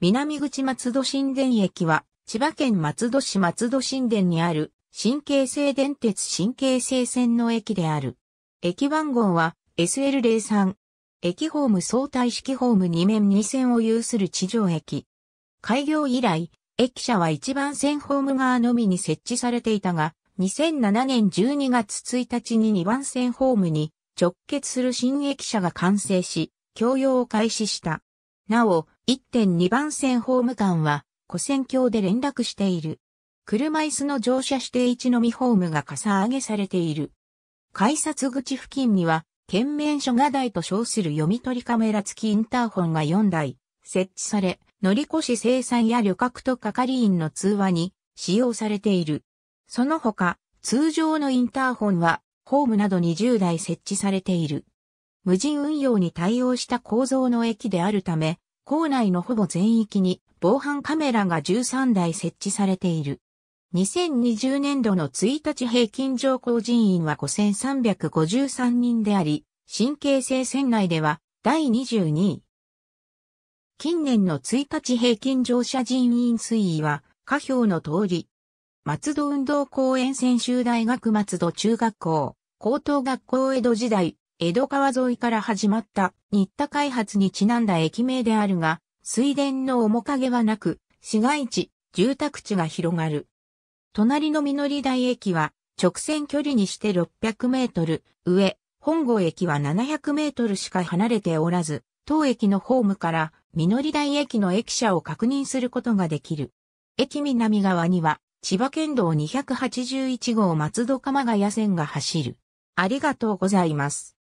南口松戸新田駅は、千葉県松戸市松戸新田にある、新京成電鉄新京成線の駅である。駅番号は SL03。駅ホーム相対式ホーム2面2線を有する地上駅。開業以来、駅舎は1番線ホーム側のみに設置されていたが、2007年12月1日に2番線ホームに直結する新駅舎が完成し、供用を開始した。なお、1.2番線ホーム間は、古戦橋で連絡している。車椅子の乗車指定1のみホームがかさ上げされている。改札口付近には、県面所が台と称する読み取りカメラ付きインターホンが4台設置され、乗り越し生産や旅客と係員の通話に使用されている。その他、通常のインターホンはホームなど20台設置されている。無人運用に対応した構造の駅であるため、構内のほぼ全域に防犯カメラが13台設置されている。2020年度の1日平均乗降人員は5353人であり、神経性船内では第22位。近年の1日平均乗車人員推移は、下表の通り。松戸運動公園専修大学松戸中学校、高等学校江戸時代、江戸川沿いから始まった新田開発にちなんだ駅名であるが、水田の面影はなく、市街地、住宅地が広がる。隣の実台駅は、直線距離にして600メートル、上、本郷駅は700メートルしか離れておらず、当駅のホームから実台駅の駅舎を確認することができる。駅南側には、千葉県道281号松戸鎌ヶ谷線が走る。ありがとうございます。